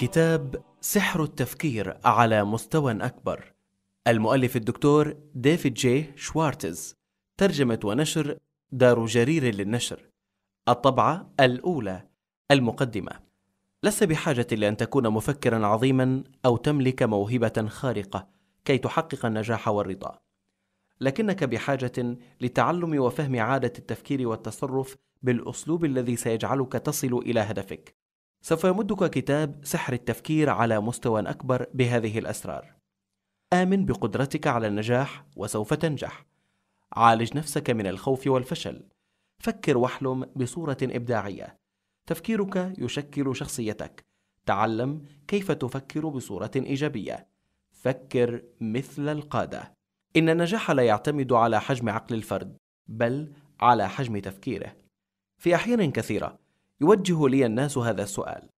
كتاب سحر التفكير على مستوى أكبر المؤلف الدكتور ديفيد جي شوارتز ترجمة ونشر دار جرير للنشر الطبعة الأولى المقدمة لست بحاجة لأن تكون مفكرا عظيما أو تملك موهبة خارقة كي تحقق النجاح والرضا لكنك بحاجة لتعلم وفهم عادة التفكير والتصرف بالأسلوب الذي سيجعلك تصل إلى هدفك سوف يمدك كتاب سحر التفكير على مستوى أكبر بهذه الأسرار. آمن بقدرتك على النجاح وسوف تنجح. عالج نفسك من الخوف والفشل. فكر واحلم بصورة إبداعية. تفكيرك يشكل شخصيتك. تعلم كيف تفكر بصورة إيجابية. فكر مثل القادة. إن النجاح لا يعتمد على حجم عقل الفرد، بل على حجم تفكيره. في أحيان كثيرة، يوجه لي الناس هذا السؤال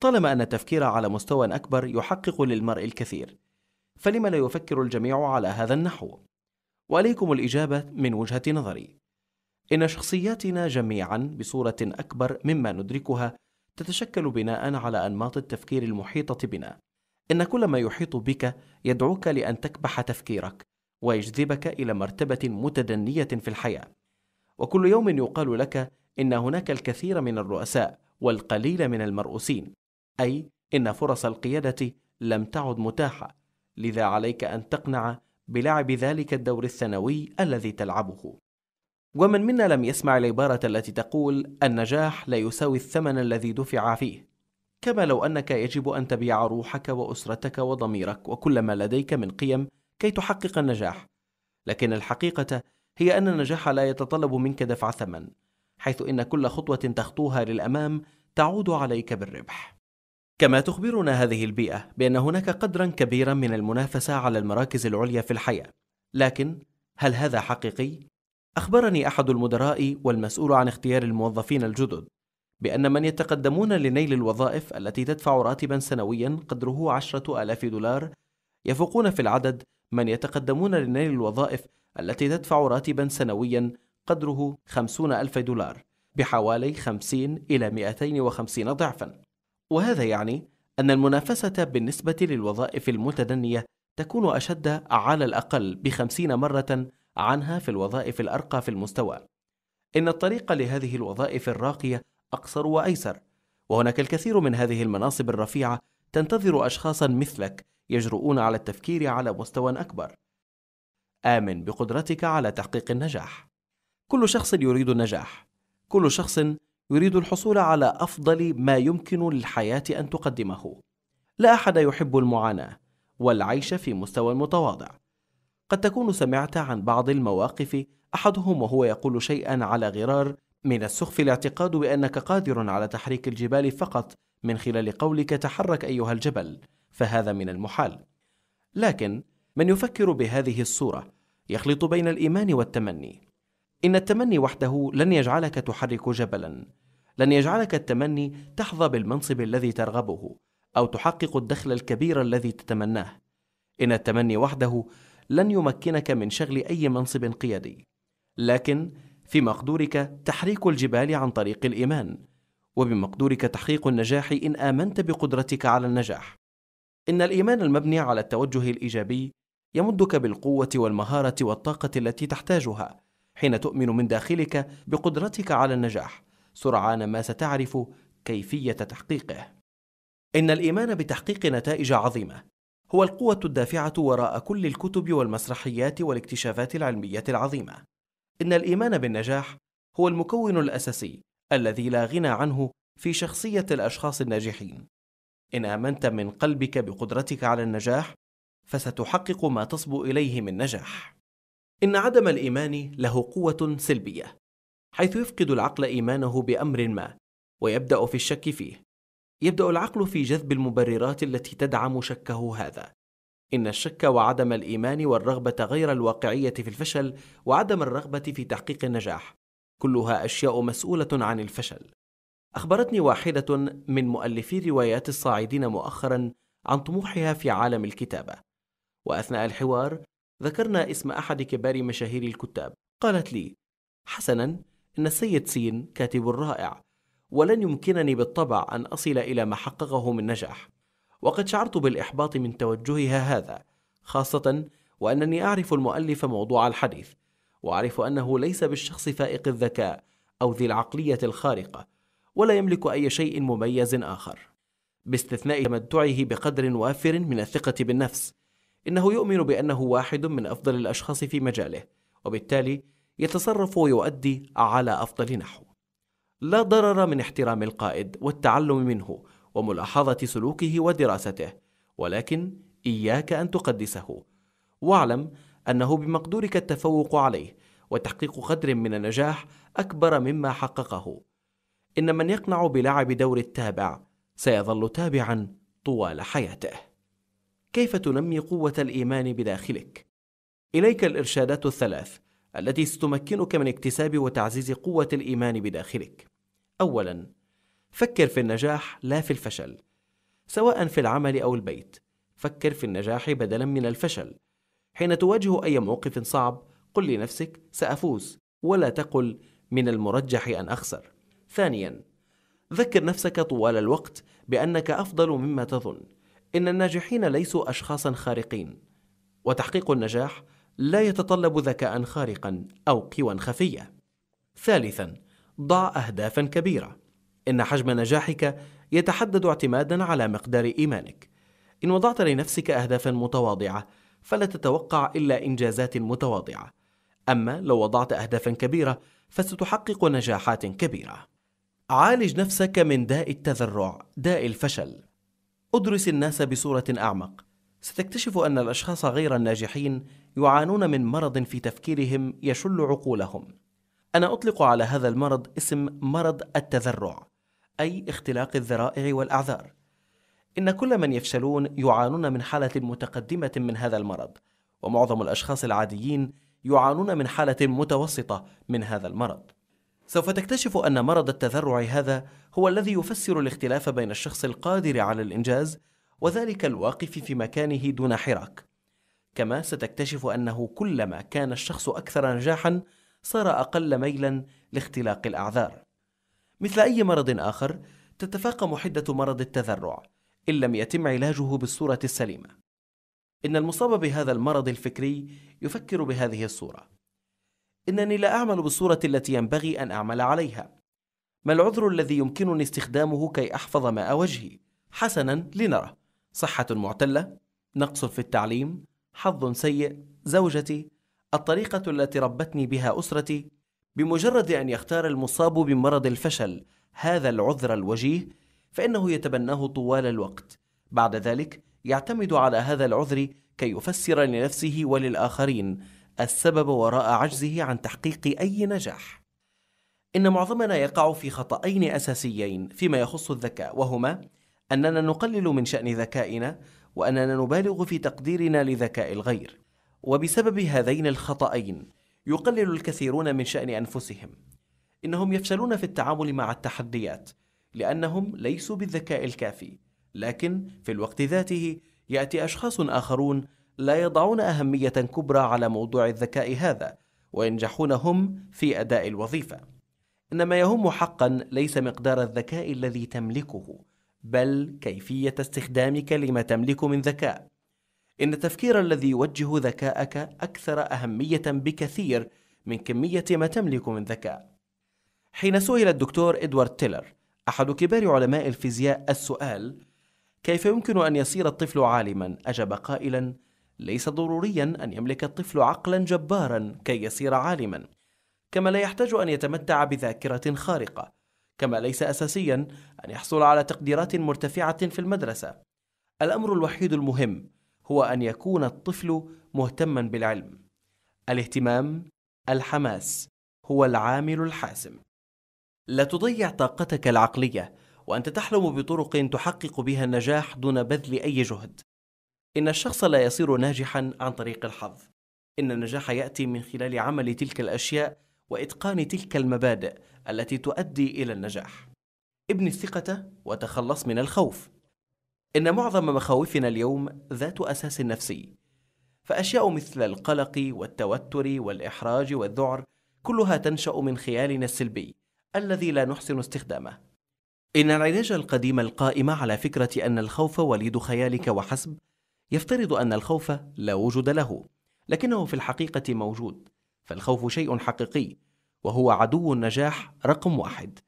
طالما ان التفكير على مستوى اكبر يحقق للمرء الكثير فلم لا يفكر الجميع على هذا النحو واليكم الاجابه من وجهه نظري ان شخصياتنا جميعا بصوره اكبر مما ندركها تتشكل بناء على انماط التفكير المحيطه بنا ان كل ما يحيط بك يدعوك لان تكبح تفكيرك ويجذبك الى مرتبه متدنيه في الحياه وكل يوم يقال لك إن هناك الكثير من الرؤساء والقليل من المرؤوسين، أي إن فرص القيادة لم تعد متاحة، لذا عليك أن تقنع بلعب ذلك الدور الثانوي الذي تلعبه. ومن منا لم يسمع العبارة التي تقول النجاح لا يساوي الثمن الذي دفع فيه، كما لو أنك يجب أن تبيع روحك وأسرتك وضميرك وكل ما لديك من قيم كي تحقق النجاح، لكن الحقيقة هي أن النجاح لا يتطلب منك دفع ثمن، حيث ان كل خطوه تخطوها للامام تعود عليك بالربح كما تخبرنا هذه البيئه بان هناك قدرا كبيرا من المنافسه على المراكز العليا في الحياه لكن هل هذا حقيقي اخبرني احد المدراء والمسؤول عن اختيار الموظفين الجدد بأن من يتقدمون لنيل الوظائف التي تدفع راتبا سنويا قدره عشرة آلاف دولار يفوقون في العدد من يتقدمون لنيل الوظائف التي تدفع راتبا سنويا قدره 50 ألف دولار بحوالي 50 إلى 250 ضعفا وهذا يعني أن المنافسة بالنسبة للوظائف المتدنية تكون أشد على الأقل بخمسين مرة عنها في الوظائف الأرقى في المستوى إن الطريق لهذه الوظائف الراقية أقصر وأيسر وهناك الكثير من هذه المناصب الرفيعة تنتظر أشخاصا مثلك يجرؤون على التفكير على مستوى أكبر آمن بقدرتك على تحقيق النجاح كل شخص يريد النجاح كل شخص يريد الحصول على افضل ما يمكن للحياه ان تقدمه لا احد يحب المعاناه والعيش في مستوى متواضع قد تكون سمعت عن بعض المواقف احدهم وهو يقول شيئا على غرار من السخف الاعتقاد بانك قادر على تحريك الجبال فقط من خلال قولك تحرك ايها الجبل فهذا من المحال لكن من يفكر بهذه الصوره يخلط بين الايمان والتمني إن التمني وحده لن يجعلك تحرك جبلا لن يجعلك التمني تحظى بالمنصب الذي ترغبه أو تحقق الدخل الكبير الذي تتمناه إن التمني وحده لن يمكنك من شغل أي منصب قيادي لكن في مقدورك تحريك الجبال عن طريق الإيمان وبمقدورك تحقيق النجاح إن آمنت بقدرتك على النجاح إن الإيمان المبني على التوجه الإيجابي يمدك بالقوة والمهارة والطاقة التي تحتاجها حين تؤمن من داخلك بقدرتك على النجاح سرعان ما ستعرف كيفيه تحقيقه ان الايمان بتحقيق نتائج عظيمه هو القوه الدافعه وراء كل الكتب والمسرحيات والاكتشافات العلميه العظيمه ان الايمان بالنجاح هو المكون الاساسي الذي لا غنى عنه في شخصيه الاشخاص الناجحين ان امنت من قلبك بقدرتك على النجاح فستحقق ما تصبو اليه من نجاح إن عدم الإيمان له قوة سلبية، حيث يفقد العقل إيمانه بأمر ما، ويبدأ في الشك فيه. يبدأ العقل في جذب المبررات التي تدعم شكه هذا. إن الشك وعدم الإيمان والرغبة غير الواقعية في الفشل وعدم الرغبة في تحقيق النجاح، كلها أشياء مسؤولة عن الفشل. أخبرتني واحدة من مؤلفي روايات الصاعدين مؤخرا عن طموحها في عالم الكتابة. وأثناء الحوار ذكرنا اسم أحد كبار مشاهير الكتاب قالت لي حسنا إن السيد سين كاتب رائع ولن يمكنني بالطبع أن أصل إلى ما حققه من نجاح وقد شعرت بالإحباط من توجهها هذا خاصة وأنني أعرف المؤلف موضوع الحديث وأعرف أنه ليس بالشخص فائق الذكاء أو ذي العقلية الخارقة ولا يملك أي شيء مميز آخر باستثناء تمتعه بقدر وافر من الثقة بالنفس إنه يؤمن بأنه واحد من أفضل الأشخاص في مجاله، وبالتالي يتصرف ويؤدي على أفضل نحو. لا ضرر من احترام القائد والتعلم منه وملاحظة سلوكه ودراسته، ولكن إياك أن تقدسه. واعلم أنه بمقدورك التفوق عليه وتحقيق قدر من النجاح أكبر مما حققه. إن من يقنع بلعب دور التابع سيظل تابعا طوال حياته. كيف تنمي قوة الإيمان بداخلك؟ إليك الإرشادات الثلاث التي ستمكنك من اكتساب وتعزيز قوة الإيمان بداخلك. أولاً، فكر في النجاح لا في الفشل، سواء في العمل أو البيت. فكر في النجاح بدلاً من الفشل. حين تواجه أي موقف صعب، قل لنفسك: سأفوز، ولا تقل: من المرجح أن أخسر. ثانياً، ذكر نفسك طوال الوقت بأنك أفضل مما تظن. إن الناجحين ليسوا أشخاصا خارقين وتحقيق النجاح لا يتطلب ذكاء خارقا أو قوى خفية ثالثا ضع أهدافا كبيرة إن حجم نجاحك يتحدد اعتمادا على مقدار إيمانك إن وضعت لنفسك أهدافا متواضعة فلا تتوقع إلا إنجازات متواضعة أما لو وضعت أهدافا كبيرة فستحقق نجاحات كبيرة عالج نفسك من داء التذرع داء الفشل ادرس الناس بصورة أعمق ستكتشف أن الأشخاص غير الناجحين يعانون من مرض في تفكيرهم يشل عقولهم أنا أطلق على هذا المرض اسم مرض التذرع أي اختلاق الذرائع والأعذار إن كل من يفشلون يعانون من حالة متقدمة من هذا المرض ومعظم الأشخاص العاديين يعانون من حالة متوسطة من هذا المرض سوف تكتشف أن مرض التذرع هذا هو الذي يفسر الاختلاف بين الشخص القادر على الإنجاز وذلك الواقف في مكانه دون حراك كما ستكتشف أنه كلما كان الشخص أكثر نجاحا صار أقل ميلا لاختلاق الأعذار مثل أي مرض آخر تتفاقم حدة مرض التذرع إن لم يتم علاجه بالصورة السليمة إن المصاب بهذا المرض الفكري يفكر بهذه الصورة انني لا اعمل بالصوره التي ينبغي ان اعمل عليها ما العذر الذي يمكنني استخدامه كي احفظ ماء وجهي حسنا لنرى صحه معتله نقص في التعليم حظ سيء زوجتي الطريقه التي ربتني بها اسرتي بمجرد ان يختار المصاب بمرض الفشل هذا العذر الوجيه فانه يتبناه طوال الوقت بعد ذلك يعتمد على هذا العذر كي يفسر لنفسه وللاخرين السبب وراء عجزه عن تحقيق اي نجاح ان معظمنا يقع في خطأين اساسيين فيما يخص الذكاء وهما اننا نقلل من شان ذكائنا واننا نبالغ في تقديرنا لذكاء الغير وبسبب هذين الخطأين يقلل الكثيرون من شان انفسهم انهم يفشلون في التعامل مع التحديات لانهم ليسوا بالذكاء الكافي لكن في الوقت ذاته ياتي اشخاص اخرون لا يضعون أهمية كبرى على موضوع الذكاء هذا وينجحون هم في أداء الوظيفة إنما يهم حقا ليس مقدار الذكاء الذي تملكه بل كيفية استخدامك لما تملك من ذكاء إن التفكير الذي يوجه ذكاءك أكثر أهمية بكثير من كمية ما تملك من ذكاء حين سئل الدكتور إدوارد تيلر أحد كبار علماء الفيزياء السؤال كيف يمكن أن يصير الطفل عالما؟ أجاب قائلا ليس ضروريا أن يملك الطفل عقلا جبارا كي يصير عالما كما لا يحتاج أن يتمتع بذاكرة خارقة كما ليس أساسيا أن يحصل على تقديرات مرتفعة في المدرسة الأمر الوحيد المهم هو أن يكون الطفل مهتما بالعلم الاهتمام الحماس هو العامل الحاسم لا تضيع طاقتك العقليه وانت تحلم بطرق تحقق بها النجاح دون بذل اي جهد إن الشخص لا يصير ناجحا عن طريق الحظ إن النجاح يأتي من خلال عمل تلك الأشياء وإتقان تلك المبادئ التي تؤدي إلى النجاح ابن الثقة وتخلص من الخوف إن معظم مخاوفنا اليوم ذات أساس نفسي فأشياء مثل القلق والتوتر والإحراج والذعر كلها تنشأ من خيالنا السلبي الذي لا نحسن استخدامه إن العلاج القديم القائم على فكرة أن الخوف وليد خيالك وحسب يفترض أن الخوف لا وجود له، لكنه في الحقيقة موجود، فالخوف شيء حقيقي، وهو عدو النجاح رقم واحد.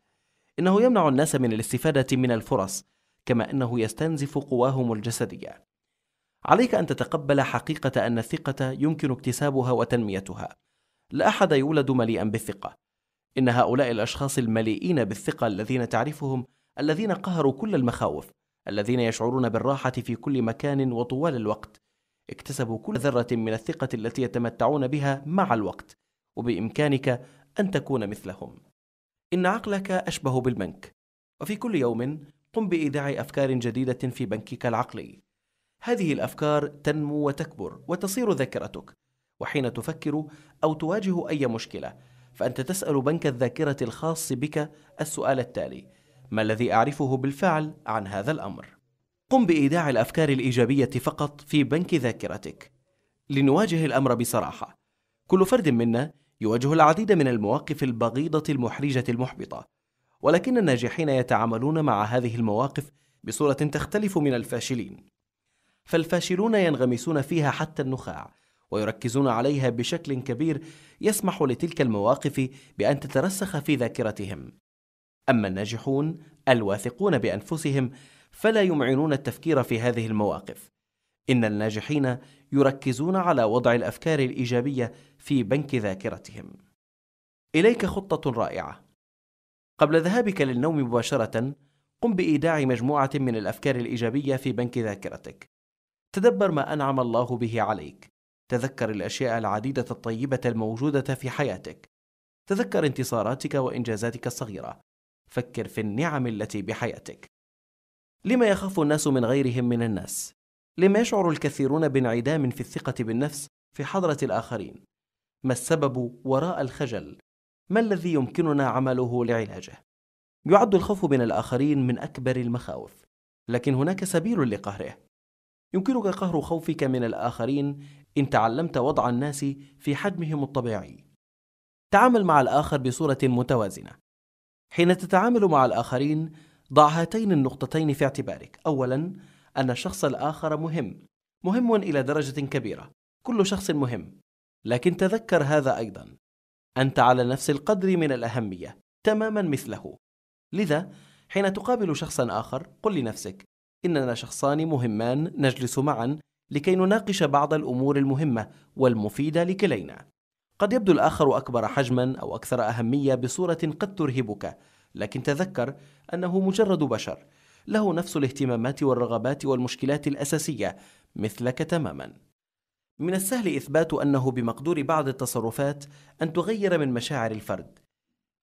إنه يمنع الناس من الاستفادة من الفرص، كما أنه يستنزف قواهم الجسدية. عليك أن تتقبل حقيقة أن الثقة يمكن اكتسابها وتنميتها. لا أحد يولد مليئا بالثقة. إن هؤلاء الأشخاص المليئين بالثقة الذين تعرفهم الذين قهروا كل المخاوف الذين يشعرون بالراحة في كل مكان وطوال الوقت اكتسبوا كل ذرة من الثقة التي يتمتعون بها مع الوقت وبإمكانك أن تكون مثلهم إن عقلك أشبه بالبنك وفي كل يوم قم بإيداع أفكار جديدة في بنكك العقلي هذه الأفكار تنمو وتكبر وتصير ذاكرتك وحين تفكر أو تواجه أي مشكلة فأنت تسأل بنك الذاكرة الخاص بك السؤال التالي ما الذي أعرفه بالفعل عن هذا الأمر؟ قم بإيداع الأفكار الإيجابية فقط في بنك ذاكرتك. لنواجه الأمر بصراحة، كل فرد منا يواجه العديد من المواقف البغيضة المحرجة المحبطة، ولكن الناجحين يتعاملون مع هذه المواقف بصورة تختلف من الفاشلين. فالفاشلون ينغمسون فيها حتى النخاع، ويركزون عليها بشكل كبير يسمح لتلك المواقف بأن تترسخ في ذاكرتهم. أما الناجحون الواثقون بأنفسهم فلا يمعنون التفكير في هذه المواقف إن الناجحين يركزون على وضع الأفكار الإيجابية في بنك ذاكرتهم إليك خطة رائعة قبل ذهابك للنوم مباشرة قم بإيداع مجموعة من الأفكار الإيجابية في بنك ذاكرتك تدبر ما أنعم الله به عليك تذكر الأشياء العديدة الطيبة الموجودة في حياتك تذكر انتصاراتك وإنجازاتك الصغيرة فكر في النعم التي بحياتك لما يخاف الناس من غيرهم من الناس لما يشعر الكثيرون بانعدام في الثقه بالنفس في حضره الاخرين ما السبب وراء الخجل ما الذي يمكننا عمله لعلاجه يعد الخوف من الاخرين من اكبر المخاوف لكن هناك سبيل لقهره يمكنك قهر خوفك من الاخرين ان تعلمت وضع الناس في حجمهم الطبيعي تعامل مع الاخر بصوره متوازنه حين تتعامل مع الآخرين ضع هاتين النقطتين في اعتبارك أولا أن الشخص الآخر مهم مهم إلى درجة كبيرة كل شخص مهم لكن تذكر هذا أيضا أنت على نفس القدر من الأهمية تماما مثله لذا حين تقابل شخصا آخر قل لنفسك إننا شخصان مهمان نجلس معا لكي نناقش بعض الأمور المهمة والمفيدة لكلينا قد يبدو الآخر أكبر حجما أو أكثر أهمية بصورة قد ترهبك لكن تذكر أنه مجرد بشر له نفس الاهتمامات والرغبات والمشكلات الأساسية مثلك تماما من السهل إثبات أنه بمقدور بعض التصرفات أن تغير من مشاعر الفرد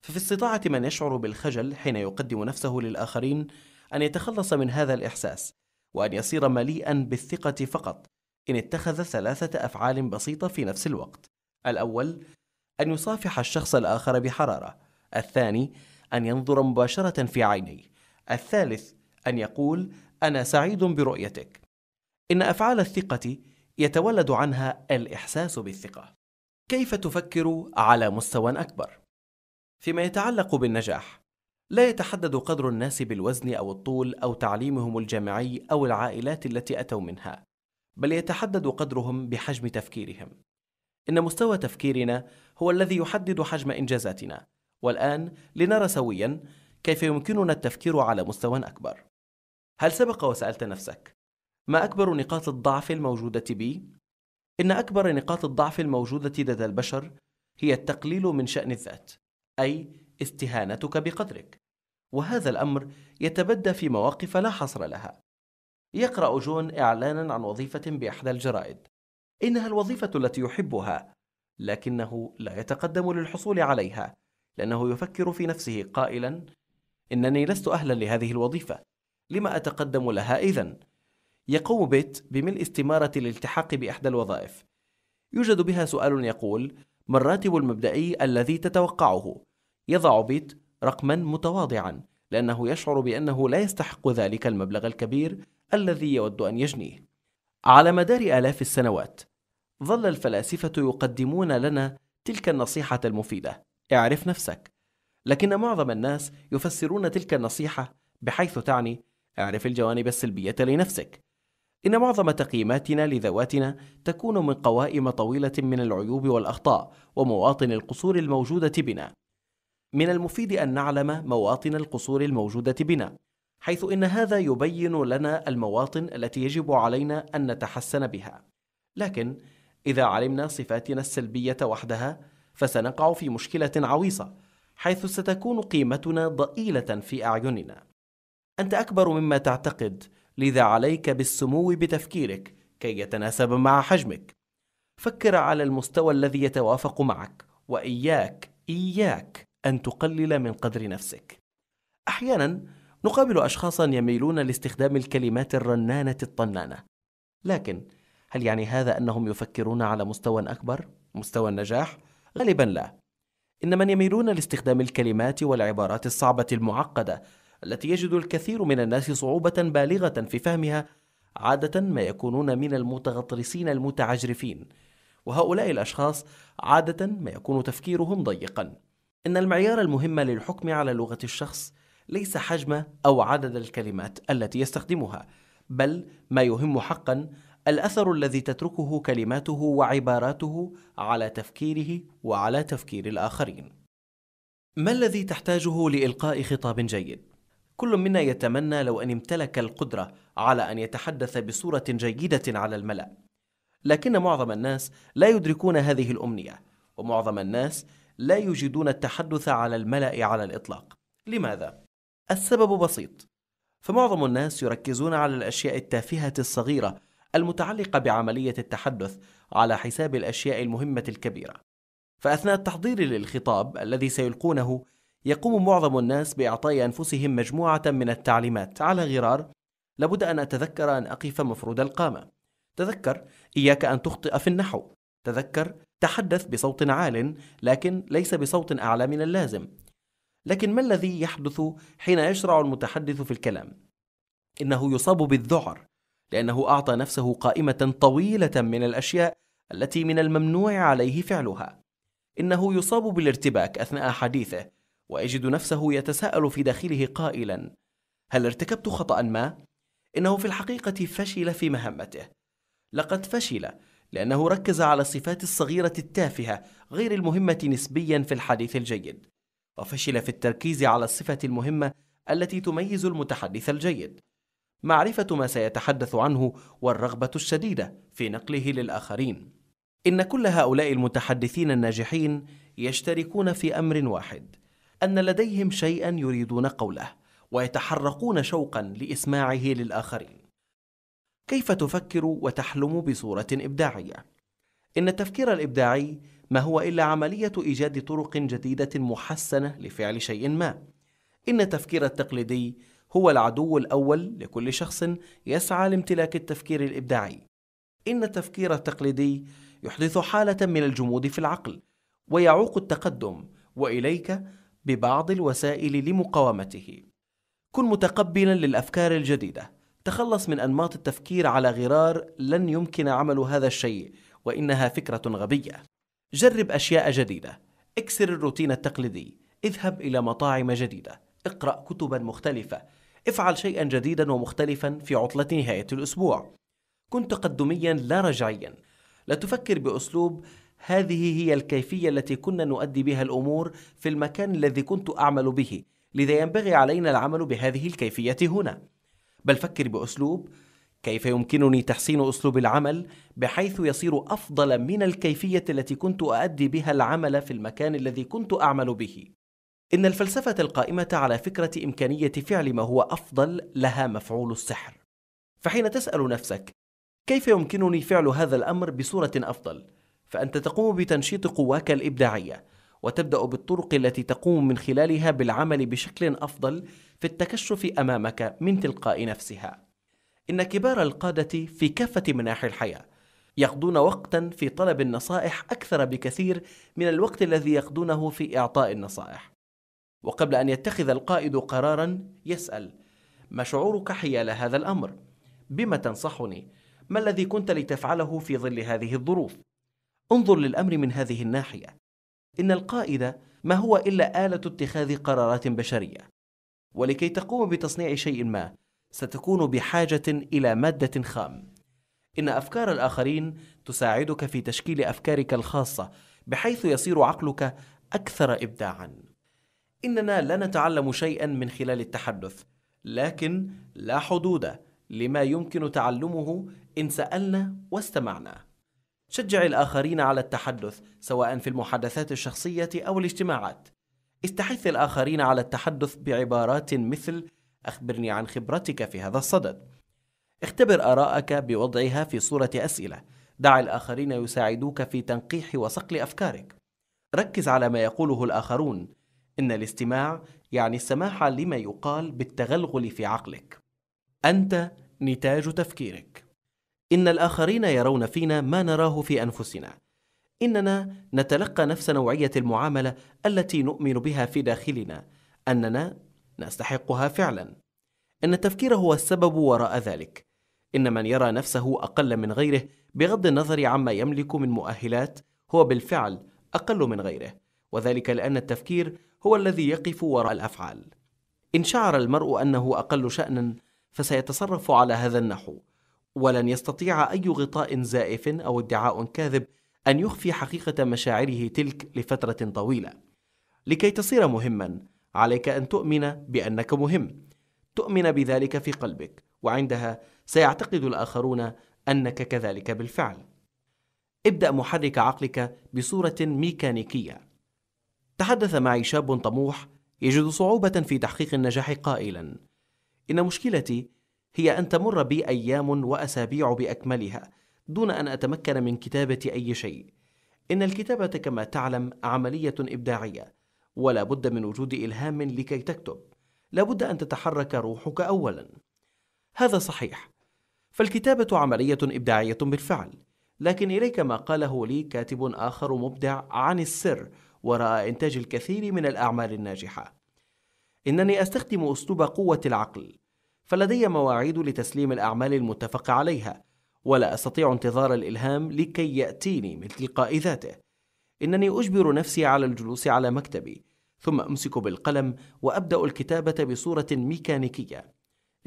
ففي استطاعة من يشعر بالخجل حين يقدم نفسه للآخرين أن يتخلص من هذا الإحساس وأن يصير مليئا بالثقة فقط إن اتخذ ثلاثة أفعال بسيطة في نفس الوقت الأول أن يصافح الشخص الآخر بحرارة الثاني أن ينظر مباشرة في عينيه الثالث أن يقول أنا سعيد برؤيتك إن أفعال الثقة يتولد عنها الإحساس بالثقة كيف تفكر على مستوى أكبر؟ فيما يتعلق بالنجاح لا يتحدد قدر الناس بالوزن أو الطول أو تعليمهم الجامعي أو العائلات التي أتوا منها بل يتحدد قدرهم بحجم تفكيرهم إن مستوى تفكيرنا هو الذي يحدد حجم إنجازاتنا والآن لنرى سويا كيف يمكننا التفكير على مستوى أكبر هل سبق وسألت نفسك ما أكبر نقاط الضعف الموجودة بي؟ إن أكبر نقاط الضعف الموجودة لدى البشر هي التقليل من شأن الذات أي استهانتك بقدرك وهذا الأمر يتبدى في مواقف لا حصر لها يقرأ جون إعلانا عن وظيفة بإحدى الجرائد انها الوظيفه التي يحبها لكنه لا يتقدم للحصول عليها لانه يفكر في نفسه قائلا انني لست اهلا لهذه الوظيفه لما اتقدم لها اذا يقوم بيت بملء استماره الالتحاق باحدى الوظائف يوجد بها سؤال يقول ما الراتب المبدئي الذي تتوقعه يضع بيت رقما متواضعا لانه يشعر بانه لا يستحق ذلك المبلغ الكبير الذي يود ان يجنيه على مدار آلاف السنوات ظل الفلاسفة يقدمون لنا تلك النصيحة المفيدة اعرف نفسك لكن معظم الناس يفسرون تلك النصيحة بحيث تعني اعرف الجوانب السلبية لنفسك إن معظم تقييماتنا لذواتنا تكون من قوائم طويلة من العيوب والأخطاء ومواطن القصور الموجودة بنا من المفيد أن نعلم مواطن القصور الموجودة بنا حيث ان هذا يبين لنا المواطن التي يجب علينا ان نتحسن بها لكن اذا علمنا صفاتنا السلبيه وحدها فسنقع في مشكله عويصه حيث ستكون قيمتنا ضئيله في اعيننا انت اكبر مما تعتقد لذا عليك بالسمو بتفكيرك كي يتناسب مع حجمك فكر على المستوى الذي يتوافق معك واياك اياك ان تقلل من قدر نفسك احيانا نقابل أشخاصا يميلون لاستخدام الكلمات الرنانة الطنانة لكن هل يعني هذا أنهم يفكرون على مستوى أكبر؟ مستوى النجاح؟ غالبا لا إن من يميلون لاستخدام الكلمات والعبارات الصعبة المعقدة التي يجد الكثير من الناس صعوبة بالغة في فهمها عادة ما يكونون من المتغطرسين المتعجرفين وهؤلاء الأشخاص عادة ما يكون تفكيرهم ضيقا إن المعيار المهم للحكم على لغة الشخص ليس حجم أو عدد الكلمات التي يستخدمها بل ما يهم حقا الأثر الذي تتركه كلماته وعباراته على تفكيره وعلى تفكير الآخرين ما الذي تحتاجه لإلقاء خطاب جيد؟ كل منا يتمنى لو أن امتلك القدرة على أن يتحدث بصورة جيدة على الملأ لكن معظم الناس لا يدركون هذه الأمنية ومعظم الناس لا يجدون التحدث على الملأ على الإطلاق لماذا؟ السبب بسيط فمعظم الناس يركزون على الاشياء التافهه الصغيره المتعلقه بعمليه التحدث على حساب الاشياء المهمه الكبيره فاثناء التحضير للخطاب الذي سيلقونه يقوم معظم الناس باعطاء انفسهم مجموعه من التعليمات على غرار لابد ان اتذكر ان اقف مفرود القامه تذكر اياك ان تخطئ في النحو تذكر تحدث بصوت عال لكن ليس بصوت اعلى من اللازم لكن ما الذي يحدث حين يشرع المتحدث في الكلام انه يصاب بالذعر لانه اعطى نفسه قائمه طويله من الاشياء التي من الممنوع عليه فعلها انه يصاب بالارتباك اثناء حديثه ويجد نفسه يتساءل في داخله قائلا هل ارتكبت خطا ما انه في الحقيقه فشل في مهمته لقد فشل لانه ركز على الصفات الصغيره التافهه غير المهمه نسبيا في الحديث الجيد وفشل في التركيز على الصفة المهمة التي تميز المتحدث الجيد معرفة ما سيتحدث عنه والرغبة الشديدة في نقله للآخرين إن كل هؤلاء المتحدثين الناجحين يشتركون في أمر واحد أن لديهم شيئا يريدون قوله ويتحرقون شوقا لإسماعه للآخرين كيف تفكر وتحلم بصورة إبداعية؟ إن التفكير الإبداعي ما هو إلا عملية إيجاد طرق جديدة محسنة لفعل شيء ما. إن التفكير التقليدي هو العدو الأول لكل شخص يسعى لامتلاك التفكير الإبداعي. إن التفكير التقليدي يحدث حالة من الجمود في العقل، ويعوق التقدم، وإليك ببعض الوسائل لمقاومته. كن متقبلا للأفكار الجديدة، تخلص من أنماط التفكير على غرار لن يمكن عمل هذا الشيء، وإنها فكرة غبية. جرب أشياء جديدة اكسر الروتين التقليدي اذهب إلى مطاعم جديدة اقرأ كتبا مختلفة افعل شيئا جديدا ومختلفا في عطلة نهاية الأسبوع كن تقدميا لا رجعيا لا تفكر بأسلوب هذه هي الكيفية التي كنا نؤدي بها الأمور في المكان الذي كنت أعمل به لذا ينبغي علينا العمل بهذه الكيفية هنا بل فكر بأسلوب كيف يمكنني تحسين اسلوب العمل بحيث يصير افضل من الكيفيه التي كنت اؤدي بها العمل في المكان الذي كنت اعمل به ان الفلسفه القائمه على فكره امكانيه فعل ما هو افضل لها مفعول السحر فحين تسال نفسك كيف يمكنني فعل هذا الامر بصوره افضل فانت تقوم بتنشيط قواك الابداعيه وتبدا بالطرق التي تقوم من خلالها بالعمل بشكل افضل في التكشف امامك من تلقاء نفسها إن كبار القادة في كافة مناحي الحياة يقضون وقتا في طلب النصائح أكثر بكثير من الوقت الذي يقضونه في إعطاء النصائح وقبل أن يتخذ القائد قرارا يسأل ما شعورك حيال هذا الأمر؟ بما تنصحني؟ ما الذي كنت لتفعله في ظل هذه الظروف؟ انظر للأمر من هذه الناحية إن القائد ما هو إلا آلة اتخاذ قرارات بشرية ولكي تقوم بتصنيع شيء ما ستكون بحاجة إلى مادة خام. إن أفكار الآخرين تساعدك في تشكيل أفكارك الخاصة بحيث يصير عقلك أكثر إبداعًا. إننا لا نتعلم شيئًا من خلال التحدث، لكن لا حدود لما يمكن تعلمه إن سألنا واستمعنا. شجع الآخرين على التحدث سواء في المحادثات الشخصية أو الاجتماعات. استحث الآخرين على التحدث بعبارات مثل أخبرني عن خبرتك في هذا الصدد. اختبر آراءك بوضعها في صورة أسئلة. دع الآخرين يساعدوك في تنقيح وصقل أفكارك. ركز على ما يقوله الآخرون. إن الاستماع يعني السماح لما يقال بالتغلغل في عقلك. أنت نتاج تفكيرك. إن الآخرين يرون فينا ما نراه في أنفسنا. إننا نتلقى نفس نوعية المعاملة التي نؤمن بها في داخلنا، أننا نستحقها فعلا ان التفكير هو السبب وراء ذلك ان من يرى نفسه اقل من غيره بغض النظر عما يملك من مؤهلات هو بالفعل اقل من غيره وذلك لان التفكير هو الذي يقف وراء الافعال ان شعر المرء انه اقل شانا فسيتصرف على هذا النحو ولن يستطيع اي غطاء زائف او ادعاء كاذب ان يخفي حقيقه مشاعره تلك لفتره طويله لكي تصير مهما عليك ان تؤمن بانك مهم تؤمن بذلك في قلبك وعندها سيعتقد الاخرون انك كذلك بالفعل ابدا محرك عقلك بصوره ميكانيكيه تحدث معي شاب طموح يجد صعوبه في تحقيق النجاح قائلا ان مشكلتي هي ان تمر بي ايام واسابيع باكملها دون ان اتمكن من كتابه اي شيء ان الكتابه كما تعلم عمليه ابداعيه ولا بد من وجود إلهام لكي تكتب لا بد أن تتحرك روحك أولا هذا صحيح فالكتابة عملية إبداعية بالفعل لكن إليك ما قاله لي كاتب آخر مبدع عن السر وراء إنتاج الكثير من الأعمال الناجحة إنني أستخدم أسلوب قوة العقل فلدي مواعيد لتسليم الأعمال المتفق عليها ولا أستطيع انتظار الإلهام لكي يأتيني من تلقاء ذاته إنني أجبر نفسي على الجلوس على مكتبي ثم أمسك بالقلم وأبدأ الكتابة بصورة ميكانيكية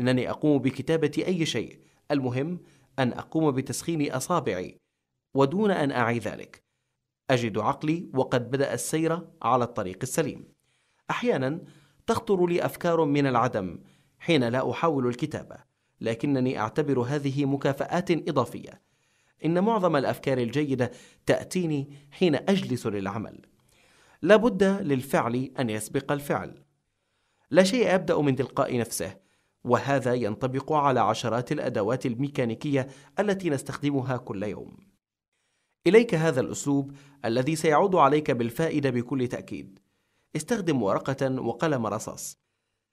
إنني أقوم بكتابة أي شيء المهم أن أقوم بتسخين أصابعي ودون أن أعي ذلك أجد عقلي وقد بدأ السير على الطريق السليم أحيانا تخطر لي أفكار من العدم حين لا أحاول الكتابة لكنني أعتبر هذه مكافآت إضافية إن معظم الأفكار الجيدة تأتيني حين أجلس للعمل لابد للفعل أن يسبق الفعل لا شيء أبدأ من تلقاء نفسه وهذا ينطبق على عشرات الأدوات الميكانيكية التي نستخدمها كل يوم إليك هذا الأسلوب الذي سيعود عليك بالفائدة بكل تأكيد استخدم ورقة وقلم رصاص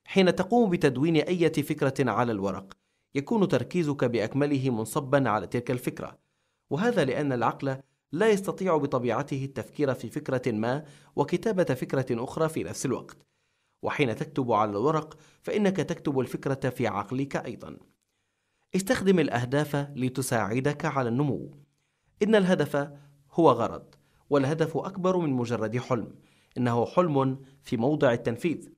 حين تقوم بتدوين أي فكرة على الورق يكون تركيزك بأكمله منصبا على تلك الفكرة وهذا لأن العقل لا يستطيع بطبيعته التفكير في فكرة ما وكتابة فكرة أخرى في نفس الوقت. وحين تكتب على الورق فإنك تكتب الفكرة في عقلك أيضا. استخدم الأهداف لتساعدك على النمو. إن الهدف هو غرض، والهدف أكبر من مجرد حلم، إنه حلم في موضع التنفيذ.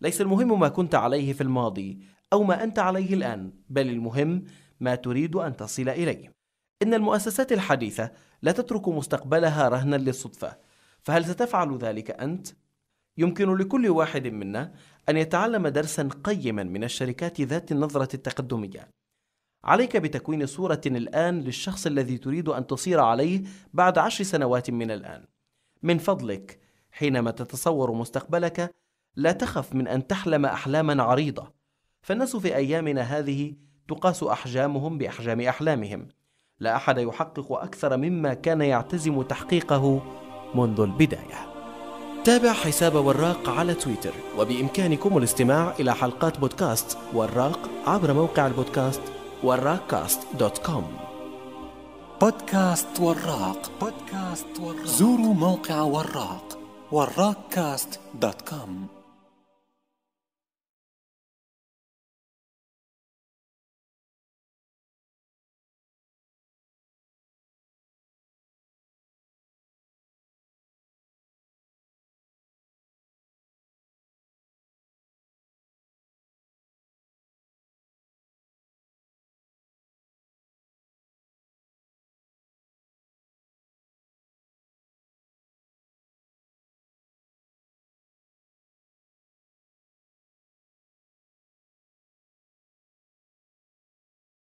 ليس المهم ما كنت عليه في الماضي أو ما أنت عليه الآن، بل المهم ما تريد أن تصل إليه. إن المؤسسات الحديثة لا تترك مستقبلها رهنا للصدفة فهل ستفعل ذلك أنت؟ يمكن لكل واحد منا أن يتعلم درسا قيما من الشركات ذات النظرة التقدمية عليك بتكوين صورة الآن للشخص الذي تريد أن تصير عليه بعد عشر سنوات من الآن من فضلك حينما تتصور مستقبلك لا تخف من أن تحلم أحلاما عريضة فالناس في أيامنا هذه تقاس أحجامهم بأحجام أحلامهم لا احد يحقق اكثر مما كان يعتزم تحقيقه منذ البدايه تابع حساب وراق على تويتر وبامكانكم الاستماع الى حلقات بودكاست وراق عبر موقع البودكاست كاست دوت كوم بودكاست وراق بودكاست وراق زوروا موقع وراق كاست دوت كوم